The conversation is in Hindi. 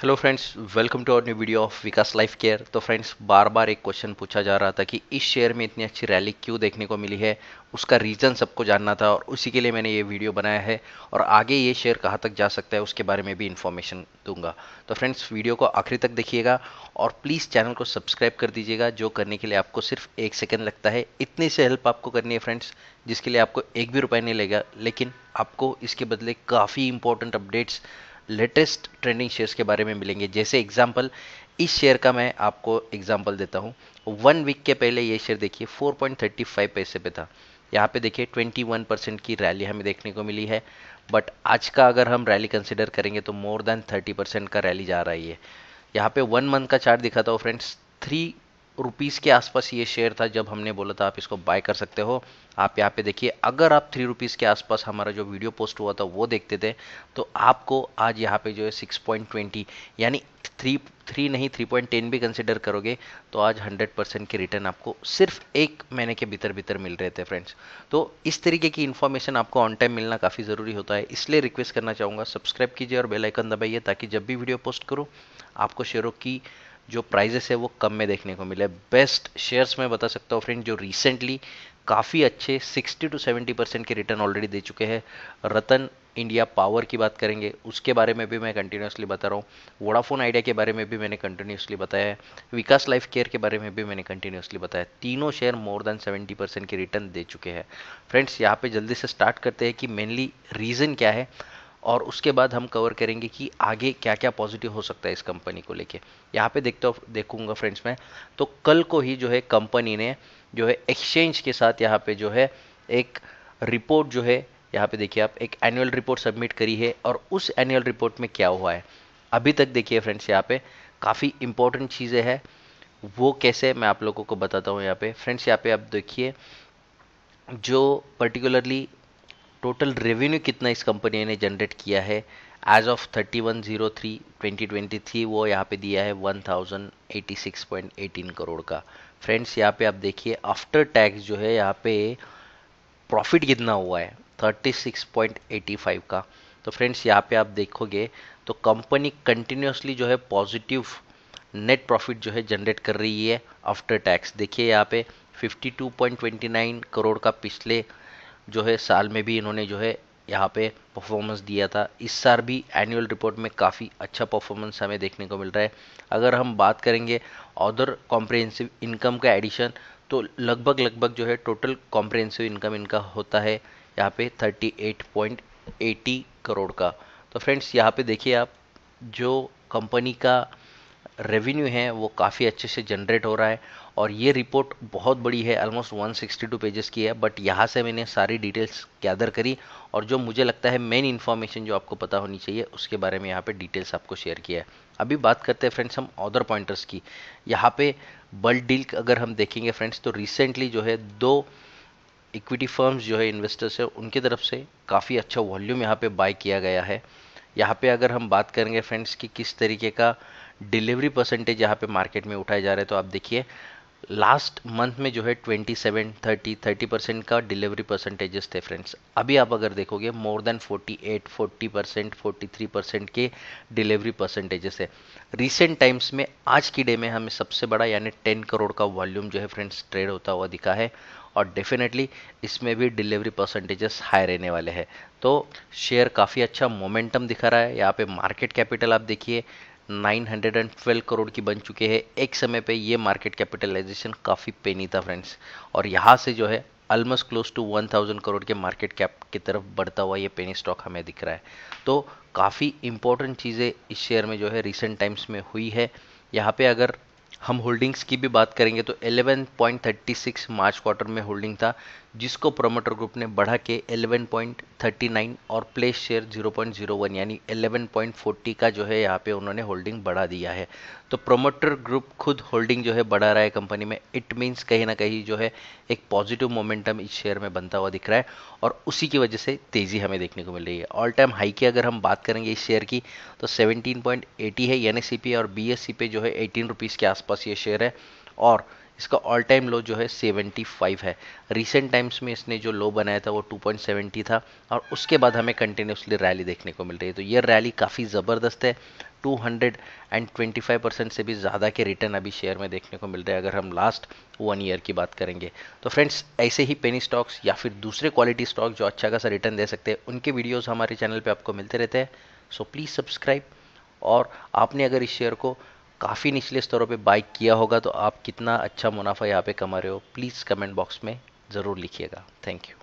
hello friends welcome to our new video of Vikas life care तो फ्रेंड्स बार बार एक क्वेश्चन पूछा जा रहा था कि इस शेयर में इतनी अच्छी रैली क्यों देखने को मिली है उसका रीज़न सबको जानना था और उसी के लिए मैंने ये वीडियो बनाया है और आगे ये शेयर कहाँ तक जा सकता है उसके बारे में भी इन्फॉर्मेशन दूंगा तो फ्रेंड्स वीडियो को आखिरी तक देखिएगा और प्लीज़ चैनल को सब्सक्राइब कर दीजिएगा जो करने के लिए आपको सिर्फ एक सेकेंड लगता है इतनी से हेल्प आपको करनी है फ्रेंड्स जिसके लिए आपको एक भी रुपये नहीं लेगा लेकिन आपको इसके बदले काफ़ी important updates latest trending shares के बारे में मिलेंगे जैसे एग्जाम्पल इस शेयर का मैं आपको एग्जाम्पल देता हूँ वन वीक के पहले ये शेयर देखिए 4.35 पैसे पे था यहाँ पे देखिए 21 परसेंट की रैली हमें देखने को मिली है बट आज का अगर हम रैली कंसिडर करेंगे तो मोर देन 30 परसेंट का रैली जा रही है यहाँ पे वन मंथ का चार्ट दिखाता हूँ फ्रेंड्स थ्री रुपीज़ के आसपास ये शेयर था जब हमने बोला था आप इसको बाय कर सकते हो आप यहाँ पे देखिए अगर आप थ्री रुपीज़ के आसपास हमारा जो वीडियो पोस्ट हुआ था वो देखते थे तो आपको आज यहाँ पे जो है सिक्स पॉइंट ट्वेंटी यानी थ्री थ्री नहीं थ्री पॉइंट टेन भी कंसिडर करोगे तो आज हंड्रेड परसेंट के रिटर्न आपको सिर्फ एक महीने के भीतर भीतर मिल रहे थे फ्रेंड्स तो इस तरीके की इन्फॉर्मेशन आपको ऑन टाइम मिलना काफ़ी ज़रूरी होता है इसलिए रिक्वेस्ट करना चाहूँगा सब्सक्राइब कीजिए और बेलाइकन दबाइए ताकि जब भी वीडियो पोस्ट करो आपको शेयरों की जो प्राइजेस है वो कम में देखने को मिले बेस्ट शेयर्स में बता सकता हूँ फ्रेंड जो रिसेंटली काफ़ी अच्छे 60 टू 70 परसेंट के रिटर्न ऑलरेडी दे चुके हैं रतन इंडिया पावर की बात करेंगे उसके बारे में भी मैं कंटिन्यूसली बता रहा हूँ वोडाफोन आइडिया के बारे में भी मैंने कंटिन्यूसली बताया है विकास लाइफ केयर के बारे में भी मैंने कंटिन्यूसली बताया तीनों शेयर मोर देन 70 परसेंट के रिटर्न दे चुके हैं फ्रेंड्स यहाँ पे जल्दी से स्टार्ट करते हैं कि मेनली रीज़न क्या है और उसके बाद हम कवर करेंगे कि आगे क्या क्या पॉजिटिव हो सकता है इस कंपनी को लेके यहाँ पे देखता देखूंगा फ्रेंड्स मैं तो कल को ही जो है कंपनी ने जो है एक्सचेंज के साथ यहाँ पे जो है एक रिपोर्ट जो है यहाँ पे देखिए आप एक एनुअल रिपोर्ट सबमिट करी है और उस एनुअल रिपोर्ट में क्या हुआ है अभी तक देखिए फ्रेंड्स यहाँ पे काफ़ी इंपॉर्टेंट चीज़ें हैं वो कैसे मैं आप लोगों को बताता हूँ यहाँ पे फ्रेंड्स यहाँ पे आप देखिए जो पर्टिकुलरली टोटल रेवेन्यू कितना इस कंपनी ने जनरेट किया है as of thirty one zero three twenty twenty three वो यहाँ पे दिया है one thousand eighty six point eighteen crore का फ्रेंड्स यहाँ पे आप देखिए आफ्टर टैक्स जो है यहाँ पे प्रॉफिट कितना हुआ है thirty six point eighty five का तो फ्रेंड्स यहाँ पे आप देखोगे तो कंपनी कंटिन्यूसली जो है पॉजिटिव नेट प्रॉफिट जो है जनरेट कर रही है आफ्टर टैक्स देखिए यहाँ पे 52.29 करोड़ का पिछले जो है साल में भी इन्होंने जो है यहाँ पे परफॉर्मेंस दिया था इस साल भी एनुअल रिपोर्ट में काफ़ी अच्छा परफॉर्मेंस हमें देखने को मिल रहा है अगर हम बात करेंगे अदर कॉम्प्रहेंसिव इनकम का एडिशन तो लगभग लगभग जो है टोटल कॉम्प्रहेंसिव इनकम इनका होता है यहाँ पे 38.80 करोड़ का तो फ्रेंड्स यहाँ पे देखिए आप जो कंपनी का रेवेन्यू है वो काफ़ी अच्छे से जनरेट हो रहा है और ये रिपोर्ट बहुत बड़ी है ऑलमोस्ट 162 पेजेस की है बट यहाँ से मैंने सारी डिटेल्स गैदर करी और जो मुझे लगता है मेन इन्फॉर्मेशन जो आपको पता होनी चाहिए उसके बारे में यहाँ पे डिटेल्स आपको शेयर किया है अभी बात करते हैं फ्रेंड्स हम ऑदर पॉइंटर्स की यहाँ पे बल्ड डील अगर हम देखेंगे फ्रेंड्स तो रिसेंटली जो है दो इक्विटी फर्म्स जो है इन्वेस्टर्स है उनकी तरफ से काफ़ी अच्छा वॉल्यूम यहाँ पे बाय किया गया है यहाँ पे अगर हम बात करेंगे फ्रेंड्स कि किस तरीके का डिलीवरी परसेंटेज यहाँ पे मार्केट में उठाए जा रहे हैं तो आप देखिए लास्ट मंथ में जो है 27, 30, 30 परसेंट का डिलीवरी परसेंटेजेस थे फ्रेंड्स अभी आप अगर देखोगे more than 48, 40 percent forty percent के डिलीवरी परसेंटेजेस है रिसेंट टाइम्स में आज की डे में हमें सबसे बड़ा यानी 10 करोड़ का वॉल्यूम जो है फ्रेंड्स ट्रेड होता हुआ दिखा है और डेफिनेटली इसमें भी डिलीवरी परसेंटेजेस हाई रहने वाले हैं तो शेयर काफ़ी अच्छा मोमेंटम दिखा रहा है यहाँ पे मार्केट कैपिटल आप देखिए 912 करोड़ की बन चुके हैं एक समय पे ये मार्केट कैपिटलाइजेशन काफ़ी पेनी था फ्रेंड्स और यहाँ से जो है ऑलमोस्ट क्लोज टू 1000 करोड़ के मार्केट कैप की तरफ बढ़ता हुआ ये पेनी स्टॉक हमें दिख रहा है तो काफ़ी इंपॉर्टेंट चीज़ें इस शेयर में जो है रिसेंट टाइम्स में हुई है यहाँ पे अगर हम होल्डिंग्स की भी बात करेंगे तो 11.36 मार्च क्वार्टर में होल्डिंग था जिसको प्रोमोटर ग्रुप ने बढ़ा के 11.39 और प्लेस शेयर 0.01 यानी 11.40 का जो है यहाँ पे उन्होंने होल्डिंग बढ़ा दिया है तो प्रोमोटर ग्रुप खुद होल्डिंग जो है बढ़ा रहा है कंपनी में इट मीन्स कहीं ना कहीं जो है एक पॉजिटिव मोमेंटम इस शेयर में बनता हुआ दिख रहा है और उसी की वजह से तेज़ी हमें देखने को मिल रही है ऑल टाइम हाई की अगर हम बात करेंगे इस शेयर की तो सेवनटीन है एन और बी पे जो है एटीन रुपीज़ के आसपास ये शेयर है और इसका ऑल टाइम लो जो है 75 है रिसेंट टाइम्स में इसने जो लो बनाया था वो 2.70 था और उसके बाद हमें कंटिन्यूसली रैली देखने को मिल रही है तो ये रैली काफ़ी ज़बरदस्त है 225 परसेंट से भी ज़्यादा के रिटर्न अभी शेयर में देखने को मिल रहे हैं अगर हम लास्ट वन ईयर की बात करेंगे तो फ्रेंड्स ऐसे ही पेनी स्टॉक्स या फिर दूसरे क्वालिटी स्टॉक जो अच्छा खासा रिटर्न दे सकते हैं उनके वीडियोज़ हमारे चैनल पर आपको मिलते रहते हैं सो प्लीज़ सब्सक्राइब और आपने अगर इस शेयर को काफ़ी निचले स्तरों पे बाइक किया होगा तो आप कितना अच्छा मुनाफा यहाँ पे कमा रहे हो प्लीज़ कमेंट बॉक्स में ज़रूर लिखिएगा थैंक यू